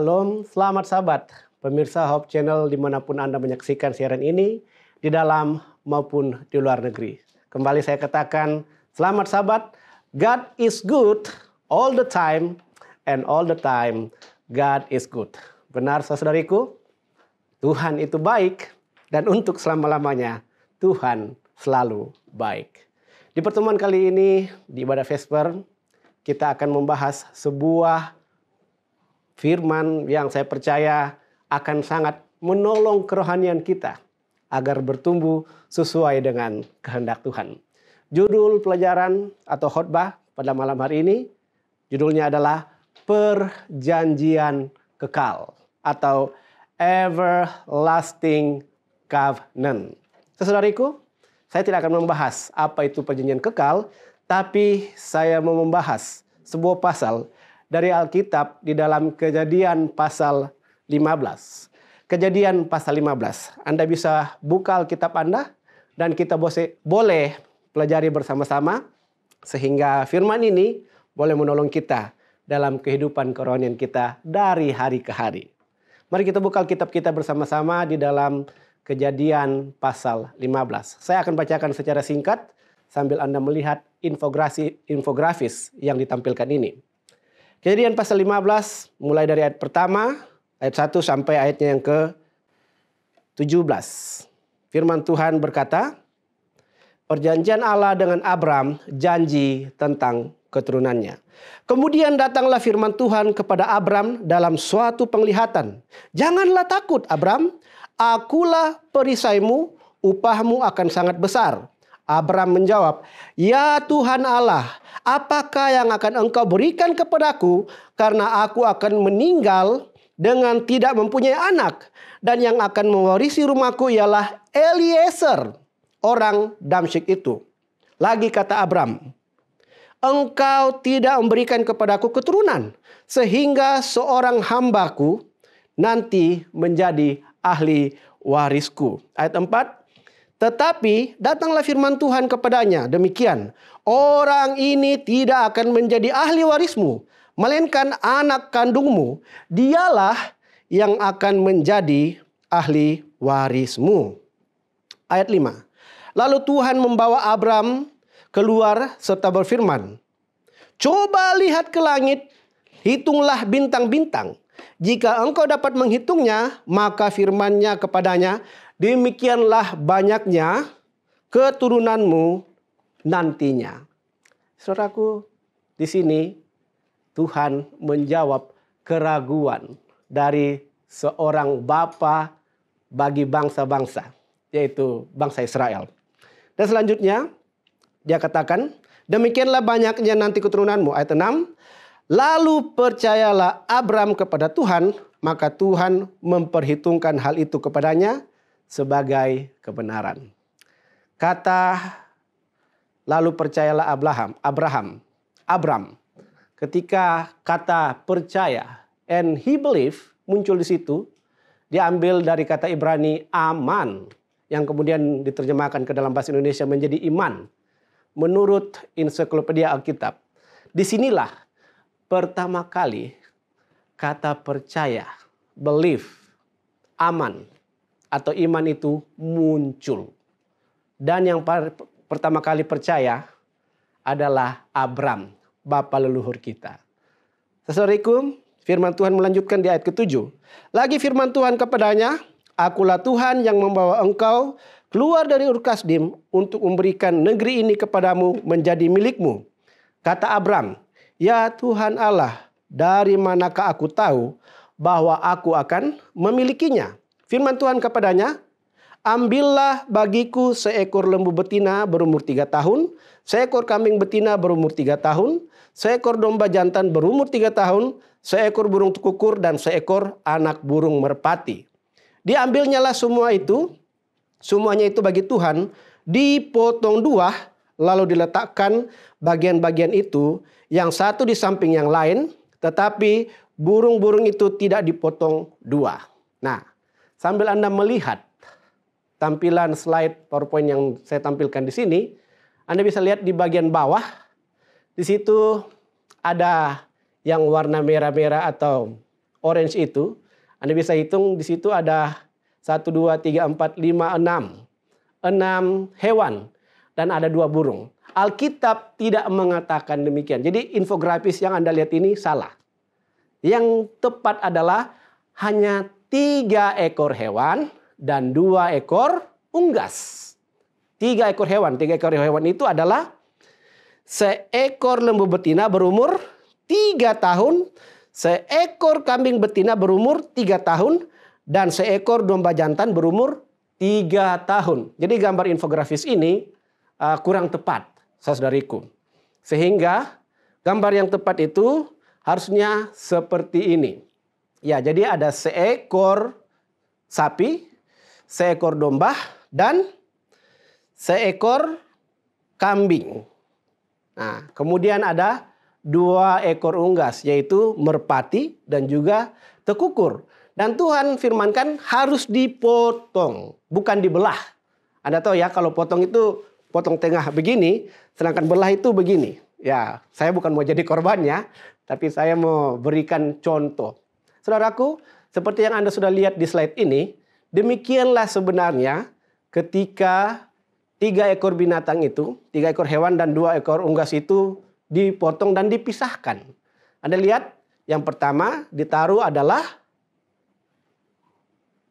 Shalom, selamat sahabat, pemirsa Hope Channel dimanapun Anda menyaksikan siaran ini, di dalam maupun di luar negeri. Kembali saya katakan, selamat sahabat, God is good all the time, and all the time God is good. Benar saudariku, Tuhan itu baik, dan untuk selama-lamanya Tuhan selalu baik. Di pertemuan kali ini, di ibadah Vesper, kita akan membahas sebuah firman yang saya percaya akan sangat menolong kerohanian kita agar bertumbuh sesuai dengan kehendak Tuhan. Judul pelajaran atau khotbah pada malam hari ini judulnya adalah perjanjian kekal atau everlasting covenant. Saudaraku, saya tidak akan membahas apa itu perjanjian kekal, tapi saya mau membahas sebuah pasal dari Alkitab di dalam kejadian pasal 15. Kejadian pasal 15. Anda bisa buka Alkitab Anda dan kita boleh pelajari bersama-sama sehingga firman ini boleh menolong kita dalam kehidupan kerohanian kita dari hari ke hari. Mari kita buka Alkitab kita bersama-sama di dalam kejadian pasal 15. Saya akan bacakan secara singkat sambil Anda melihat infografis, infografis yang ditampilkan ini. Kejadian pasal 15 mulai dari ayat pertama, ayat 1 sampai ayatnya yang ke 17. Firman Tuhan berkata, Perjanjian Allah dengan Abram janji tentang keturunannya. Kemudian datanglah firman Tuhan kepada Abram dalam suatu penglihatan. Janganlah takut Abram, akulah perisaimu, upahmu akan sangat besar. Abram menjawab, "Ya Tuhan Allah, apakah yang akan Engkau berikan kepadaku karena aku akan meninggal dengan tidak mempunyai anak dan yang akan mewarisi rumahku ialah Eliezer, orang Damsyik itu." Lagi kata Abram, "Engkau tidak memberikan kepadaku keturunan sehingga seorang hambaku nanti menjadi ahli warisku." Ayat 4 tetapi datanglah firman Tuhan kepadanya, demikian, orang ini tidak akan menjadi ahli warismu, melainkan anak kandungmu, dialah yang akan menjadi ahli warismu. Ayat 5. Lalu Tuhan membawa Abram keluar serta berfirman, Coba lihat ke langit, hitunglah bintang-bintang. Jika engkau dapat menghitungnya, maka firmannya kepadanya, demikianlah banyaknya keturunanmu nantinya. Saudaraku, di sini Tuhan menjawab keraguan dari seorang bapa bagi bangsa-bangsa, yaitu bangsa Israel. Dan selanjutnya, dia katakan, demikianlah banyaknya nanti keturunanmu. Ayat 6, lalu percayalah Abram kepada Tuhan, maka Tuhan memperhitungkan hal itu kepadanya sebagai kebenaran. Kata lalu percayalah Abraham, Abraham, Abram. Ketika kata percaya and he believe muncul di situ, diambil dari kata Ibrani aman yang kemudian diterjemahkan ke dalam bahasa Indonesia menjadi iman menurut ensiklopedia Alkitab. Disinilah pertama kali kata percaya, believe, aman atau iman itu muncul. Dan yang pertama kali percaya adalah Abram, bapa leluhur kita. Assalamualaikum. firman Tuhan melanjutkan di ayat ke-7. Lagi firman Tuhan kepadanya, Akulah Tuhan yang membawa engkau keluar dari Urkasdim untuk memberikan negeri ini kepadamu menjadi milikmu. Kata Abram, "Ya Tuhan Allah, dari manakah aku tahu bahwa aku akan memilikinya?" Firman Tuhan kepadanya, Ambillah bagiku seekor lembu betina berumur tiga tahun, seekor kambing betina berumur tiga tahun, seekor domba jantan berumur tiga tahun, seekor burung kukur dan seekor anak burung merpati. Diambilnyalah semua itu, semuanya itu bagi Tuhan, dipotong dua, lalu diletakkan bagian-bagian itu, yang satu di samping yang lain, tetapi burung-burung itu tidak dipotong dua. Nah, Sambil Anda melihat tampilan slide PowerPoint yang saya tampilkan di sini, Anda bisa lihat di bagian bawah, di situ ada yang warna merah-merah atau orange itu. Anda bisa hitung di situ ada 1, 2, 3, 4, 5, 6. 6 hewan dan ada dua burung. Alkitab tidak mengatakan demikian. Jadi infografis yang Anda lihat ini salah. Yang tepat adalah hanya tiga ekor hewan dan dua ekor unggas. Tiga ekor hewan, tiga ekor hewan itu adalah seekor lembu betina berumur tiga tahun, seekor kambing betina berumur tiga tahun, dan seekor domba jantan berumur tiga tahun. Jadi gambar infografis ini uh, kurang tepat, saudariku. Sehingga gambar yang tepat itu harusnya seperti ini. Ya, jadi ada seekor sapi, seekor domba, dan seekor kambing. Nah, kemudian ada dua ekor unggas, yaitu merpati dan juga tekukur. Dan Tuhan firmankan harus dipotong, bukan dibelah. Anda tahu ya kalau potong itu potong tengah begini, sedangkan belah itu begini. Ya, saya bukan mau jadi korbannya, tapi saya mau berikan contoh. Saudaraku, seperti yang Anda sudah lihat di slide ini, demikianlah sebenarnya ketika tiga ekor binatang itu, tiga ekor hewan dan dua ekor unggas itu dipotong dan dipisahkan. Anda lihat, yang pertama ditaruh adalah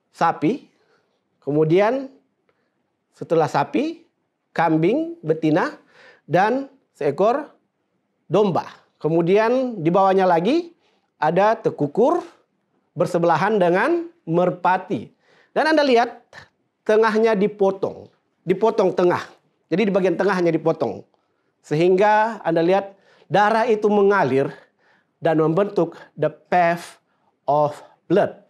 sapi, kemudian setelah sapi, kambing, betina, dan seekor domba. Kemudian di bawahnya lagi ada tekukur, bersebelahan dengan merpati. Dan Anda lihat tengahnya dipotong, dipotong tengah. Jadi di bagian tengah hanya dipotong. Sehingga Anda lihat darah itu mengalir dan membentuk the path of blood.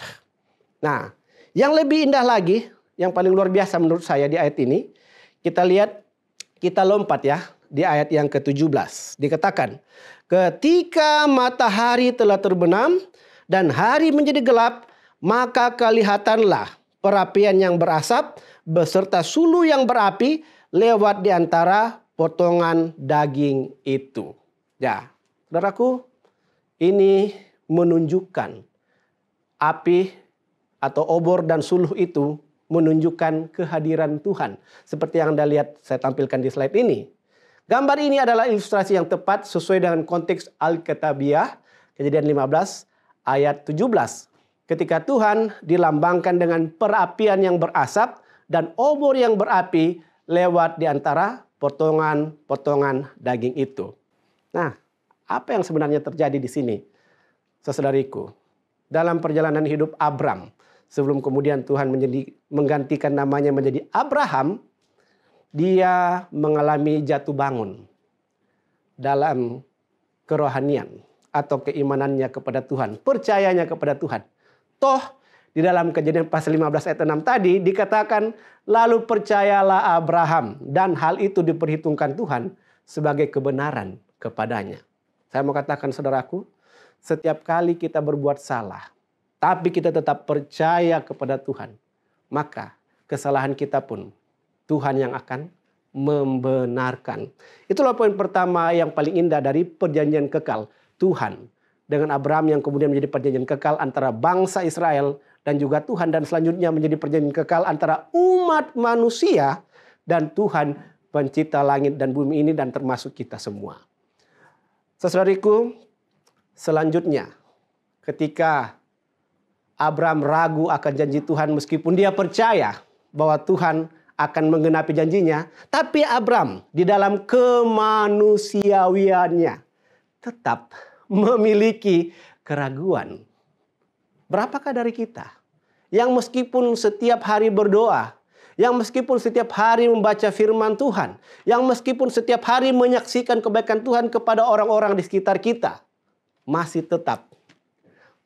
Nah, yang lebih indah lagi, yang paling luar biasa menurut saya di ayat ini, kita lihat kita lompat ya di ayat yang ke-17. Dikatakan, ketika matahari telah terbenam dan hari menjadi gelap, maka kelihatanlah perapian yang berasap beserta sulu yang berapi lewat di antara potongan daging itu. Ya, saudaraku, ini menunjukkan api atau obor dan suluh itu menunjukkan kehadiran Tuhan. Seperti yang Anda lihat saya tampilkan di slide ini. Gambar ini adalah ilustrasi yang tepat sesuai dengan konteks Alkitabiah, kejadian 15, ayat 17. Ketika Tuhan dilambangkan dengan perapian yang berasap dan obor yang berapi lewat di antara potongan-potongan daging itu. Nah, apa yang sebenarnya terjadi di sini? Saudariku, dalam perjalanan hidup Abram, sebelum kemudian Tuhan menjadi menggantikan namanya menjadi Abraham, dia mengalami jatuh bangun dalam kerohanian atau keimanannya kepada Tuhan, percayanya kepada Tuhan. Toh di dalam kejadian pasal 15 ayat 6 tadi dikatakan lalu percayalah Abraham dan hal itu diperhitungkan Tuhan sebagai kebenaran kepadanya. Saya mau katakan saudaraku, setiap kali kita berbuat salah, tapi kita tetap percaya kepada Tuhan, maka kesalahan kita pun Tuhan yang akan membenarkan. Itulah poin pertama yang paling indah dari perjanjian kekal. Tuhan dengan Abraham yang kemudian menjadi perjanjian kekal antara bangsa Israel dan juga Tuhan dan selanjutnya menjadi perjanjian kekal antara umat manusia dan Tuhan pencipta langit dan bumi ini dan termasuk kita semua. Saudariku, selanjutnya ketika Abraham ragu akan janji Tuhan meskipun dia percaya bahwa Tuhan akan menggenapi janjinya, tapi Abraham di dalam kemanusiawiannya tetap memiliki keraguan. Berapakah dari kita yang meskipun setiap hari berdoa, yang meskipun setiap hari membaca firman Tuhan, yang meskipun setiap hari menyaksikan kebaikan Tuhan kepada orang-orang di sekitar kita, masih tetap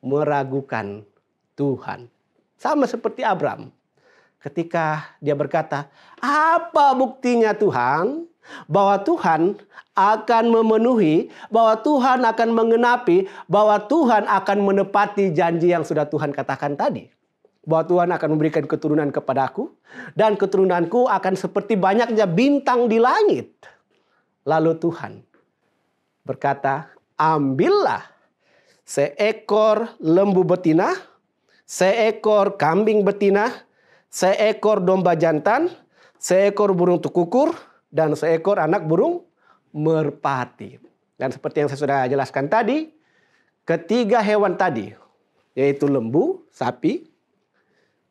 meragukan Tuhan. Sama seperti Abram ketika dia berkata, "Apa buktinya Tuhan bahwa Tuhan akan memenuhi, bahwa Tuhan akan mengenapi, bahwa Tuhan akan menepati janji yang sudah Tuhan katakan tadi?" bahwa Tuhan akan memberikan keturunan kepadaku dan keturunanku akan seperti banyaknya bintang di langit. Lalu Tuhan berkata, "Ambillah seekor lembu betina, seekor kambing betina seekor domba jantan, seekor burung tukukur, dan seekor anak burung merpati. Dan seperti yang saya sudah jelaskan tadi, ketiga hewan tadi, yaitu lembu, sapi,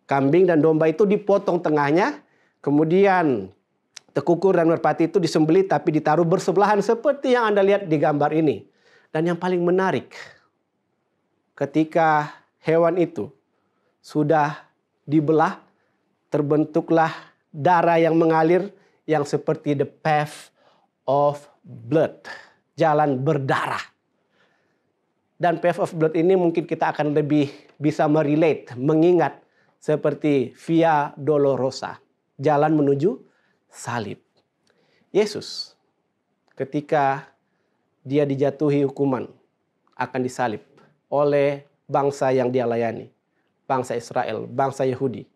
kambing, dan domba itu dipotong tengahnya. Kemudian tekukur dan merpati itu disembeli tapi ditaruh bersebelahan seperti yang Anda lihat di gambar ini. Dan yang paling menarik, ketika hewan itu sudah dibelah, terbentuklah darah yang mengalir yang seperti the path of blood, jalan berdarah. Dan path of blood ini mungkin kita akan lebih bisa merelate, mengingat seperti via dolorosa, jalan menuju salib. Yesus ketika dia dijatuhi hukuman akan disalib oleh bangsa yang dia layani, bangsa Israel, bangsa Yahudi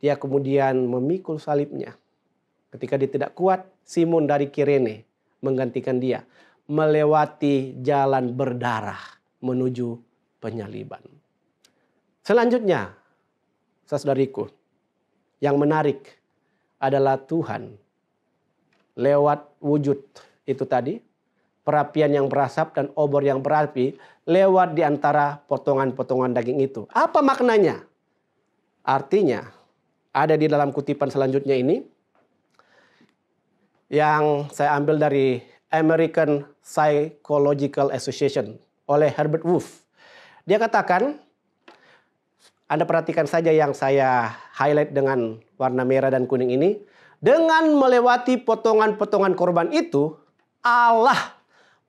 dia kemudian memikul salibnya. Ketika dia tidak kuat, Simon dari Kirene menggantikan dia. Melewati jalan berdarah menuju penyaliban. Selanjutnya, saudariku, yang menarik adalah Tuhan lewat wujud itu tadi, perapian yang berasap dan obor yang berapi lewat di antara potongan-potongan daging itu. Apa maknanya? Artinya, ada di dalam kutipan selanjutnya ini yang saya ambil dari American Psychological Association oleh Herbert Wolff. Dia katakan, Anda perhatikan saja yang saya highlight dengan warna merah dan kuning ini. Dengan melewati potongan-potongan korban itu, Allah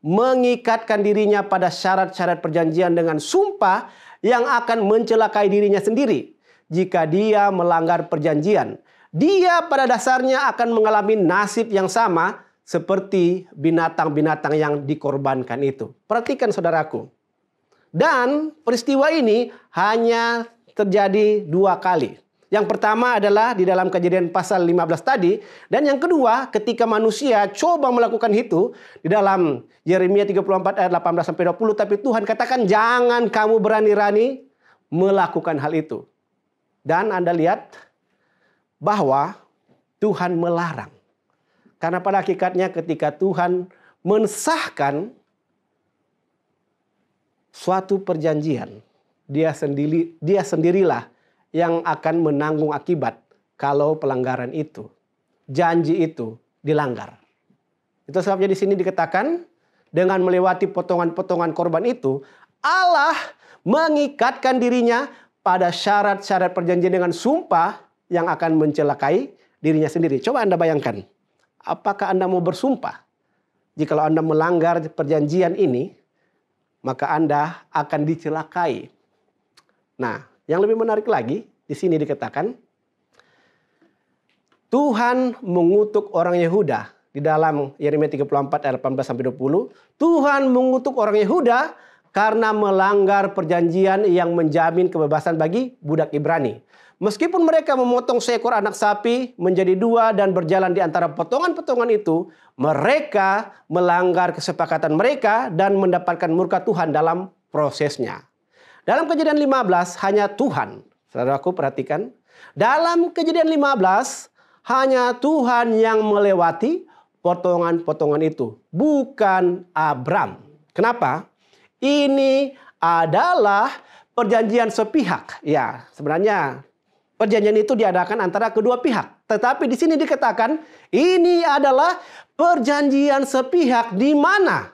mengikatkan dirinya pada syarat-syarat perjanjian dengan sumpah yang akan mencelakai dirinya sendiri jika dia melanggar perjanjian. Dia pada dasarnya akan mengalami nasib yang sama seperti binatang-binatang yang dikorbankan itu. Perhatikan saudaraku. Dan peristiwa ini hanya terjadi dua kali. Yang pertama adalah di dalam kejadian pasal 15 tadi. Dan yang kedua ketika manusia coba melakukan itu. Di dalam Yeremia 34 ayat 18-20. Tapi Tuhan katakan jangan kamu berani-rani melakukan hal itu. Dan Anda lihat bahwa Tuhan melarang. Karena pada hakikatnya ketika Tuhan mensahkan suatu perjanjian, dia sendiri dia sendirilah yang akan menanggung akibat kalau pelanggaran itu, janji itu dilanggar. Itu sebabnya di sini dikatakan dengan melewati potongan-potongan korban itu, Allah mengikatkan dirinya pada syarat-syarat perjanjian dengan sumpah yang akan mencelakai dirinya sendiri. Coba Anda bayangkan, apakah Anda mau bersumpah? Jikalau Anda melanggar perjanjian ini, maka Anda akan dicelakai. Nah, yang lebih menarik lagi, di sini dikatakan, Tuhan mengutuk orang Yehuda di dalam Yeremia 34 ayat 18 sampai 20. Tuhan mengutuk orang Yehuda karena melanggar perjanjian yang menjamin kebebasan bagi budak Ibrani. Meskipun mereka memotong seekor anak sapi menjadi dua dan berjalan di antara potongan-potongan itu, mereka melanggar kesepakatan mereka dan mendapatkan murka Tuhan dalam prosesnya. Dalam kejadian 15 hanya Tuhan, saudaraku perhatikan. Dalam kejadian 15 hanya Tuhan yang melewati potongan-potongan itu, bukan Abram. Kenapa? Ini adalah perjanjian sepihak. Ya, sebenarnya perjanjian itu diadakan antara kedua pihak. Tetapi di sini dikatakan ini adalah perjanjian sepihak di mana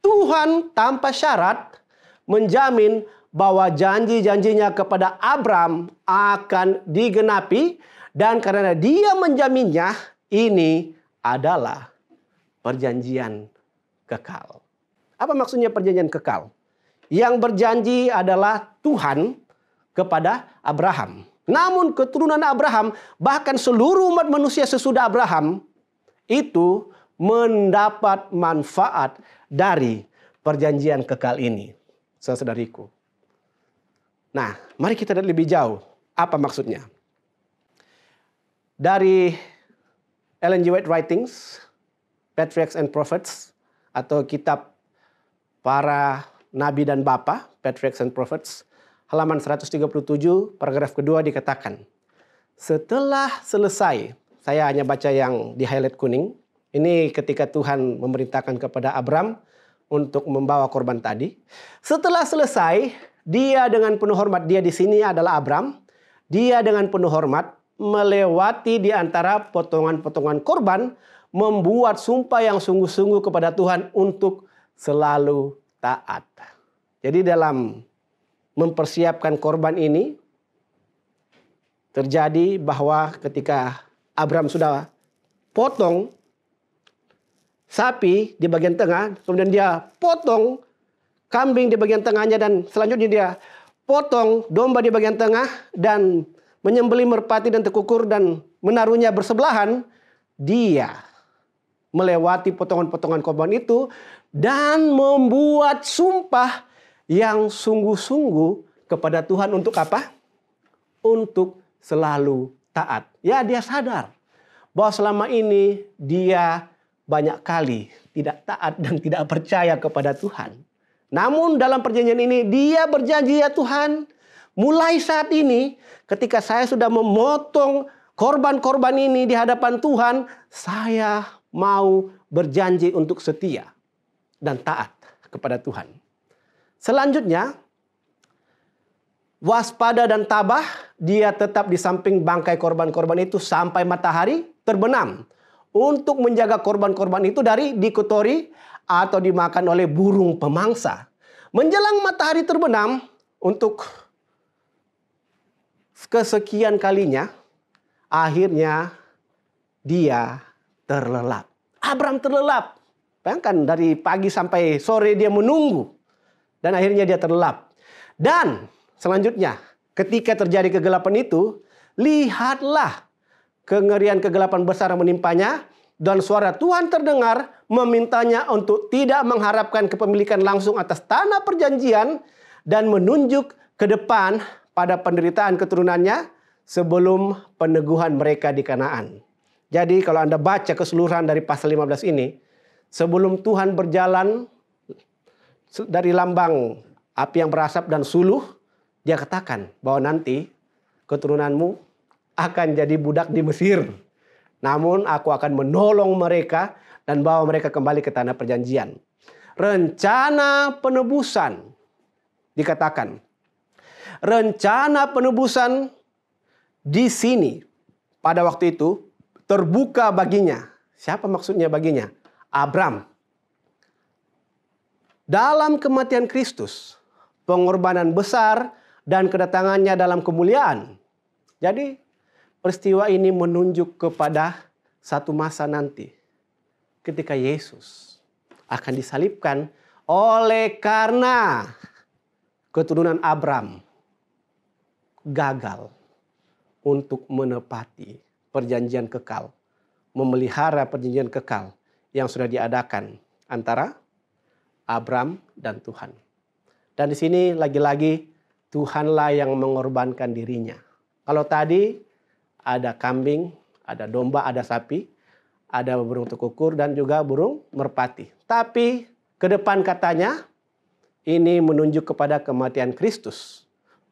Tuhan tanpa syarat menjamin bahwa janji-janjinya kepada Abram akan digenapi dan karena dia menjaminnya ini adalah perjanjian kekal. Apa maksudnya perjanjian kekal? Yang berjanji adalah Tuhan kepada Abraham. Namun keturunan Abraham, bahkan seluruh umat manusia sesudah Abraham, itu mendapat manfaat dari perjanjian kekal ini. Saudariku. Nah, mari kita lihat lebih jauh. Apa maksudnya? Dari Ellen G. White Writings, Patriarchs and Prophets, atau kitab para nabi dan bapa, patriarchs and prophets, halaman 137 paragraf kedua dikatakan, setelah selesai, saya hanya baca yang di highlight kuning. Ini ketika Tuhan memerintahkan kepada Abram untuk membawa korban tadi. Setelah selesai, dia dengan penuh hormat, dia di sini adalah Abram. Dia dengan penuh hormat melewati di antara potongan-potongan korban membuat sumpah yang sungguh-sungguh kepada Tuhan untuk selalu taat. Jadi dalam mempersiapkan korban ini terjadi bahwa ketika Abram sudah potong sapi di bagian tengah, kemudian dia potong kambing di bagian tengahnya dan selanjutnya dia potong domba di bagian tengah dan menyembeli merpati dan tekukur dan menaruhnya bersebelahan, dia melewati potongan-potongan korban itu dan membuat sumpah yang sungguh-sungguh kepada Tuhan untuk apa? Untuk selalu taat. Ya, dia sadar bahwa selama ini dia banyak kali tidak taat dan tidak percaya kepada Tuhan. Namun dalam perjanjian ini dia berjanji ya Tuhan, mulai saat ini ketika saya sudah memotong korban-korban ini di hadapan Tuhan, saya mau berjanji untuk setia dan taat kepada Tuhan. Selanjutnya, waspada dan tabah, dia tetap di samping bangkai korban-korban itu sampai matahari terbenam untuk menjaga korban-korban itu dari dikotori atau dimakan oleh burung pemangsa. Menjelang matahari terbenam untuk kesekian kalinya, akhirnya dia terlelap. Abram terlelap. Bayangkan dari pagi sampai sore dia menunggu dan akhirnya dia terlelap. Dan selanjutnya, ketika terjadi kegelapan itu, lihatlah kengerian kegelapan besar menimpanya dan suara Tuhan terdengar memintanya untuk tidak mengharapkan kepemilikan langsung atas tanah perjanjian dan menunjuk ke depan pada penderitaan keturunannya sebelum peneguhan mereka di Kanaan. Jadi kalau Anda baca keseluruhan dari pasal 15 ini, sebelum Tuhan berjalan dari lambang api yang berasap dan suluh, dia katakan bahwa nanti keturunanmu akan jadi budak di Mesir. Namun aku akan menolong mereka dan bawa mereka kembali ke tanah perjanjian. Rencana penebusan dikatakan. Rencana penebusan di sini pada waktu itu terbuka baginya. Siapa maksudnya baginya? Abram. Dalam kematian Kristus, pengorbanan besar dan kedatangannya dalam kemuliaan. Jadi peristiwa ini menunjuk kepada satu masa nanti ketika Yesus akan disalibkan oleh karena keturunan Abram gagal untuk menepati perjanjian kekal, memelihara perjanjian kekal yang sudah diadakan antara Abram dan Tuhan. Dan di sini lagi-lagi Tuhanlah yang mengorbankan dirinya. Kalau tadi ada kambing, ada domba, ada sapi, ada burung tekukur dan juga burung merpati. Tapi ke depan katanya ini menunjuk kepada kematian Kristus.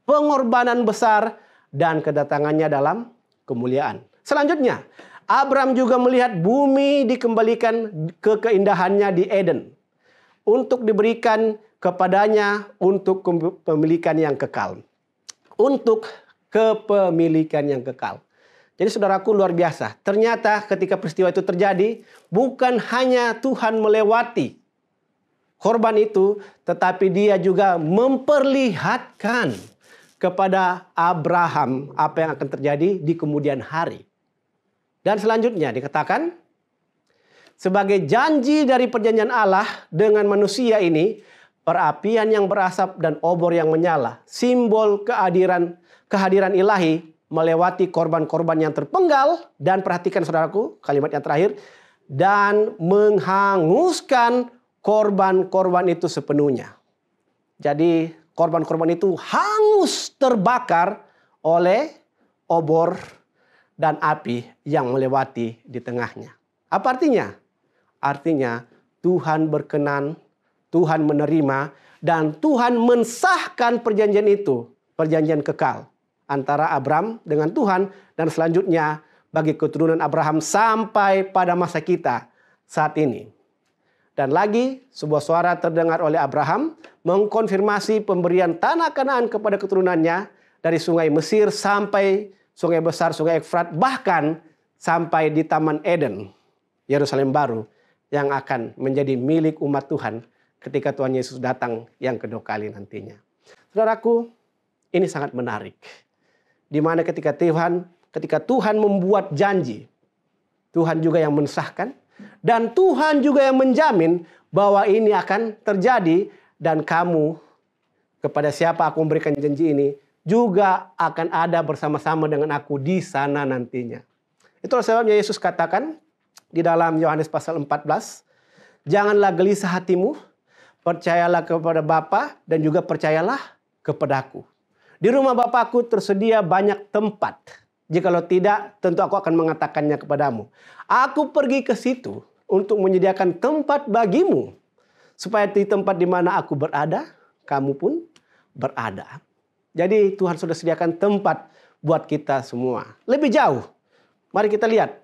Pengorbanan besar dan kedatangannya dalam kemuliaan. Selanjutnya, Abram juga melihat bumi dikembalikan ke keindahannya di Eden untuk diberikan kepadanya untuk kepemilikan yang kekal. Untuk kepemilikan yang kekal. Jadi saudaraku luar biasa. Ternyata ketika peristiwa itu terjadi, bukan hanya Tuhan melewati korban itu, tetapi dia juga memperlihatkan kepada Abraham apa yang akan terjadi di kemudian hari. Dan selanjutnya dikatakan sebagai janji dari perjanjian Allah dengan manusia ini, perapian yang berasap dan obor yang menyala, simbol kehadiran kehadiran ilahi melewati korban-korban yang terpenggal dan perhatikan saudaraku kalimat yang terakhir dan menghanguskan korban-korban itu sepenuhnya. Jadi korban-korban itu hangus terbakar oleh obor dan api yang melewati di tengahnya. Apa artinya? Artinya Tuhan berkenan, Tuhan menerima, dan Tuhan mensahkan perjanjian itu, perjanjian kekal antara Abraham dengan Tuhan, dan selanjutnya bagi keturunan Abraham sampai pada masa kita saat ini. Dan lagi sebuah suara terdengar oleh Abraham mengkonfirmasi pemberian tanah kenaan kepada keturunannya dari sungai Mesir sampai sungai besar, sungai Efrat, bahkan sampai di Taman Eden, Yerusalem baru, yang akan menjadi milik umat Tuhan ketika Tuhan Yesus datang yang kedua kali nantinya. Saudaraku, ini sangat menarik. Di mana ketika Tuhan, ketika Tuhan membuat janji, Tuhan juga yang mensahkan dan Tuhan juga yang menjamin bahwa ini akan terjadi dan kamu kepada siapa aku memberikan janji ini, juga akan ada bersama-sama dengan aku di sana nantinya. Itulah sebabnya Yesus katakan di dalam Yohanes pasal 14, janganlah gelisah hatimu, percayalah kepada Bapa dan juga percayalah kepadaku. Di rumah Bapakku tersedia banyak tempat. Jikalau tidak, tentu aku akan mengatakannya kepadamu. Aku pergi ke situ untuk menyediakan tempat bagimu. Supaya di tempat di mana aku berada, kamu pun berada. Jadi Tuhan sudah sediakan tempat buat kita semua. Lebih jauh, mari kita lihat.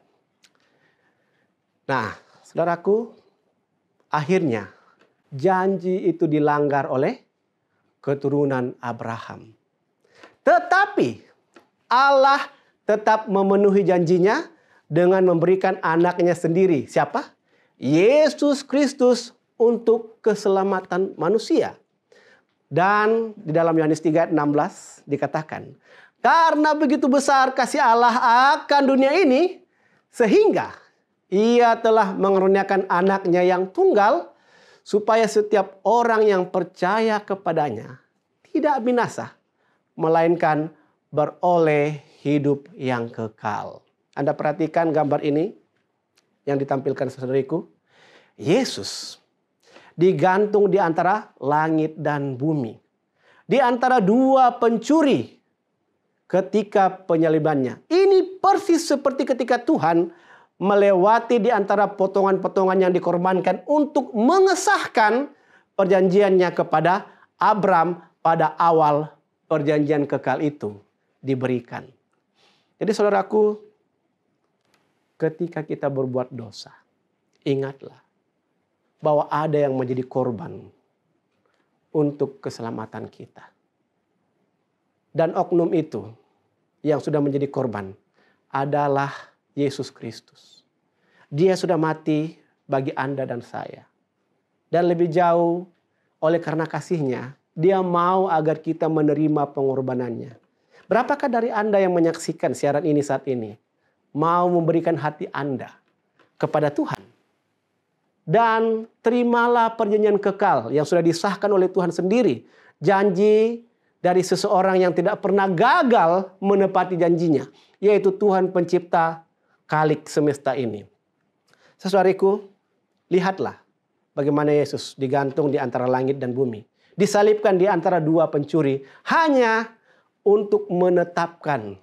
Nah, saudaraku, akhirnya janji itu dilanggar oleh keturunan Abraham. Tetapi Allah tetap memenuhi janjinya dengan memberikan anaknya sendiri. Siapa? Yesus Kristus untuk keselamatan manusia. Dan di dalam Yohanes 3:16 dikatakan, "Karena begitu besar kasih Allah akan dunia ini sehingga ia telah mengeruniakan anaknya yang tunggal supaya setiap orang yang percaya kepadanya tidak binasa, melainkan beroleh hidup yang kekal." Anda perhatikan gambar ini yang ditampilkan saudariku. Yesus digantung di antara langit dan bumi. Di antara dua pencuri ketika penyalibannya. Ini persis seperti ketika Tuhan melewati di antara potongan-potongan yang dikorbankan untuk mengesahkan perjanjiannya kepada Abram pada awal perjanjian kekal itu diberikan. Jadi saudaraku, ketika kita berbuat dosa, ingatlah bahwa ada yang menjadi korban untuk keselamatan kita. Dan oknum itu yang sudah menjadi korban adalah Yesus Kristus. Dia sudah mati bagi Anda dan saya. Dan lebih jauh, oleh karena kasihnya, dia mau agar kita menerima pengorbanannya. Berapakah dari Anda yang menyaksikan siaran ini saat ini? Mau memberikan hati Anda kepada Tuhan dan terimalah perjanjian kekal yang sudah disahkan oleh Tuhan sendiri. Janji dari seseorang yang tidak pernah gagal menepati janjinya, yaitu Tuhan pencipta kalik semesta ini. Sesuariku, lihatlah bagaimana Yesus digantung di antara langit dan bumi, disalibkan di antara dua pencuri, hanya untuk menetapkan,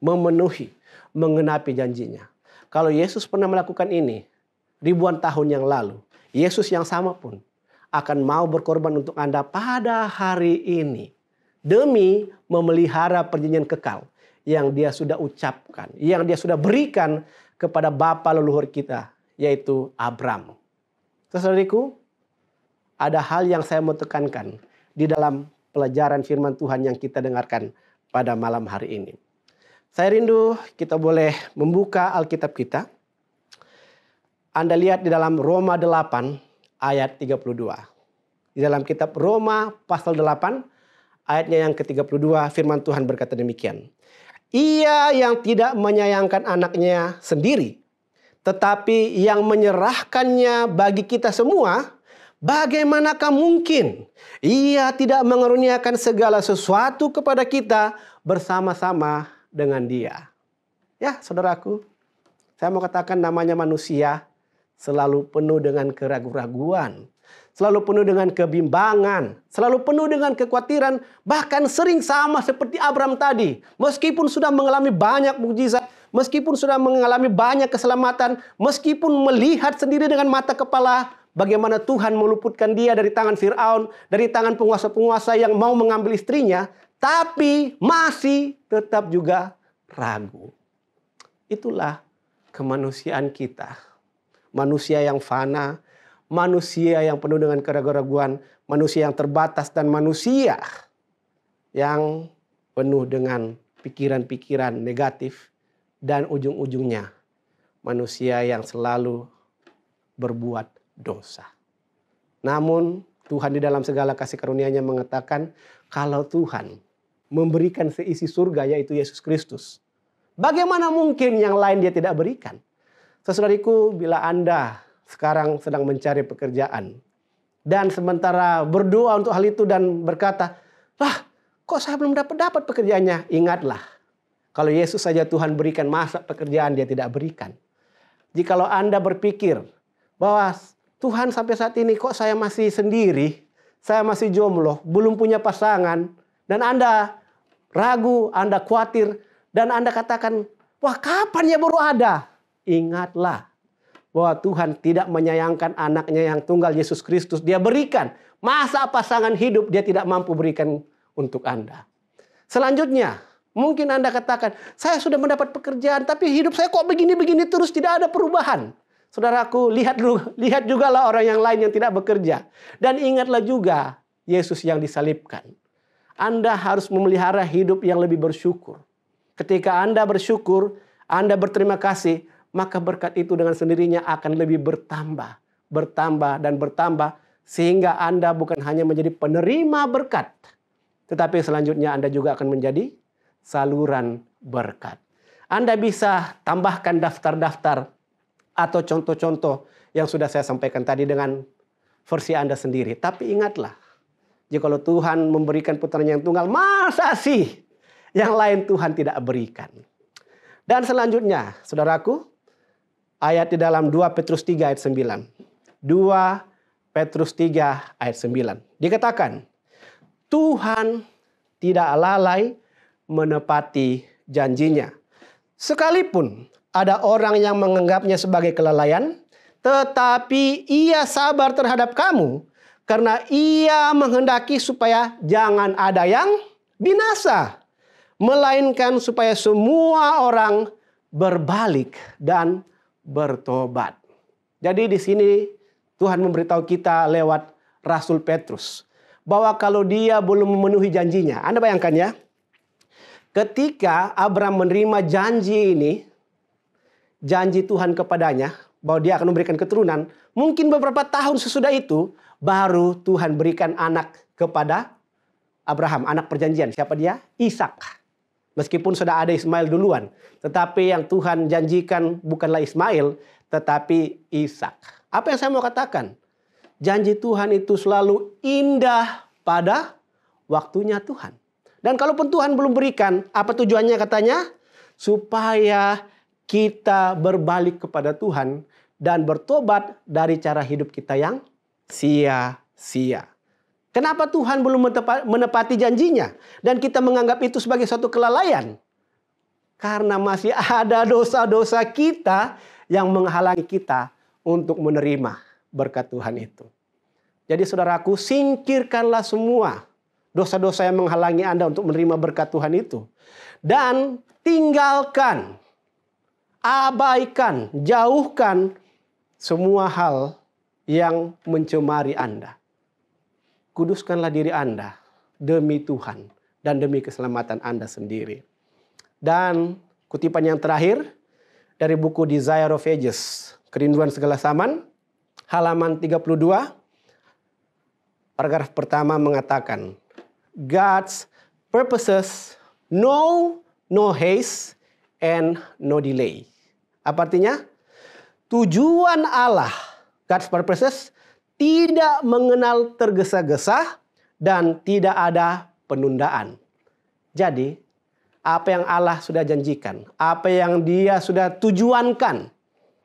memenuhi, mengenapi janjinya. Kalau Yesus pernah melakukan ini, ribuan tahun yang lalu, Yesus yang sama pun akan mau berkorban untuk Anda pada hari ini demi memelihara perjanjian kekal yang dia sudah ucapkan, yang dia sudah berikan kepada bapa leluhur kita, yaitu Abram. Saudaraku, ada hal yang saya mau tekankan di dalam pelajaran firman Tuhan yang kita dengarkan pada malam hari ini. Saya rindu kita boleh membuka Alkitab kita anda lihat di dalam Roma 8 ayat 32. Di dalam kitab Roma pasal 8 ayatnya yang ke-32 firman Tuhan berkata demikian. Ia yang tidak menyayangkan anaknya sendiri, tetapi yang menyerahkannya bagi kita semua, bagaimanakah mungkin ia tidak mengeruniakan segala sesuatu kepada kita bersama-sama dengan dia? Ya, saudaraku, saya mau katakan namanya manusia selalu penuh dengan keraguan-raguan, selalu penuh dengan kebimbangan, selalu penuh dengan kekhawatiran, bahkan sering sama seperti Abraham tadi. Meskipun sudah mengalami banyak mukjizat, meskipun sudah mengalami banyak keselamatan, meskipun melihat sendiri dengan mata kepala bagaimana Tuhan meluputkan dia dari tangan Firaun, dari tangan penguasa-penguasa yang mau mengambil istrinya, tapi masih tetap juga ragu. Itulah kemanusiaan kita manusia yang fana, manusia yang penuh dengan keraguan, manusia yang terbatas dan manusia yang penuh dengan pikiran-pikiran negatif dan ujung-ujungnya manusia yang selalu berbuat dosa. Namun Tuhan di dalam segala kasih karunia-Nya mengatakan kalau Tuhan memberikan seisi surga yaitu Yesus Kristus, bagaimana mungkin yang lain dia tidak berikan? Saudariku, bila Anda sekarang sedang mencari pekerjaan dan sementara berdoa untuk hal itu dan berkata, "Lah, kok saya belum dapat dapat pekerjaannya?" Ingatlah, kalau Yesus saja Tuhan berikan, masa pekerjaan dia tidak berikan. Jikalau Anda berpikir bahwa Tuhan sampai saat ini kok saya masih sendiri, saya masih jomblo, belum punya pasangan, dan Anda ragu, Anda khawatir, dan Anda katakan, wah kapan ya baru ada? ingatlah bahwa Tuhan tidak menyayangkan anaknya yang tunggal Yesus Kristus. Dia berikan. Masa pasangan hidup dia tidak mampu berikan untuk Anda. Selanjutnya, mungkin Anda katakan, saya sudah mendapat pekerjaan tapi hidup saya kok begini-begini terus tidak ada perubahan. Saudaraku, lihat dulu, lihat juga lah orang yang lain yang tidak bekerja. Dan ingatlah juga Yesus yang disalibkan. Anda harus memelihara hidup yang lebih bersyukur. Ketika Anda bersyukur, Anda berterima kasih, maka berkat itu dengan sendirinya akan lebih bertambah, bertambah dan bertambah sehingga Anda bukan hanya menjadi penerima berkat, tetapi selanjutnya Anda juga akan menjadi saluran berkat. Anda bisa tambahkan daftar-daftar atau contoh-contoh yang sudah saya sampaikan tadi dengan versi Anda sendiri. Tapi ingatlah, jika Tuhan memberikan putranya yang tunggal, masa sih yang lain Tuhan tidak berikan? Dan selanjutnya, saudaraku, ayat di dalam 2 Petrus 3 ayat 9. 2 Petrus 3 ayat 9. Dikatakan, Tuhan tidak lalai menepati janjinya. Sekalipun ada orang yang menganggapnya sebagai kelalaian, tetapi ia sabar terhadap kamu karena ia menghendaki supaya jangan ada yang binasa, melainkan supaya semua orang berbalik dan bertobat. Jadi di sini Tuhan memberitahu kita lewat Rasul Petrus bahwa kalau dia belum memenuhi janjinya, Anda bayangkan ya, ketika Abraham menerima janji ini, janji Tuhan kepadanya bahwa dia akan memberikan keturunan, mungkin beberapa tahun sesudah itu baru Tuhan berikan anak kepada Abraham, anak perjanjian. Siapa dia? Ishak. Meskipun sudah ada Ismail duluan, tetapi yang Tuhan janjikan bukanlah Ismail, tetapi Ishak. Apa yang saya mau katakan? Janji Tuhan itu selalu indah pada waktunya Tuhan. Dan kalaupun Tuhan belum berikan, apa tujuannya katanya? Supaya kita berbalik kepada Tuhan dan bertobat dari cara hidup kita yang sia-sia. Kenapa Tuhan belum menepati janjinya dan kita menganggap itu sebagai suatu kelalaian? Karena masih ada dosa-dosa kita yang menghalangi kita untuk menerima berkat Tuhan itu. Jadi saudaraku, singkirkanlah semua dosa-dosa yang menghalangi Anda untuk menerima berkat Tuhan itu. Dan tinggalkan, abaikan, jauhkan semua hal yang mencemari Anda kuduskanlah diri Anda demi Tuhan dan demi keselamatan Anda sendiri. Dan kutipan yang terakhir dari buku Desire of Ages, Kerinduan Segala Zaman, halaman 32, paragraf pertama mengatakan, God's purposes no, no haste, and no delay. Apa artinya? Tujuan Allah, God's purposes, tidak mengenal tergesa-gesa dan tidak ada penundaan. Jadi, apa yang Allah sudah janjikan, apa yang Dia sudah tujuankan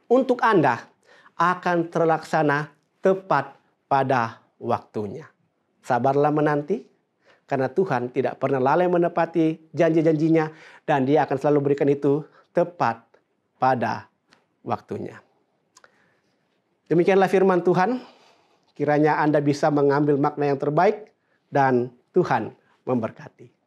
untuk Anda akan terlaksana tepat pada waktunya. Sabarlah menanti, karena Tuhan tidak pernah lalai menepati janji-janjinya dan dia akan selalu berikan itu tepat pada waktunya. Demikianlah firman Tuhan. Kiranya Anda bisa mengambil makna yang terbaik dan Tuhan memberkati.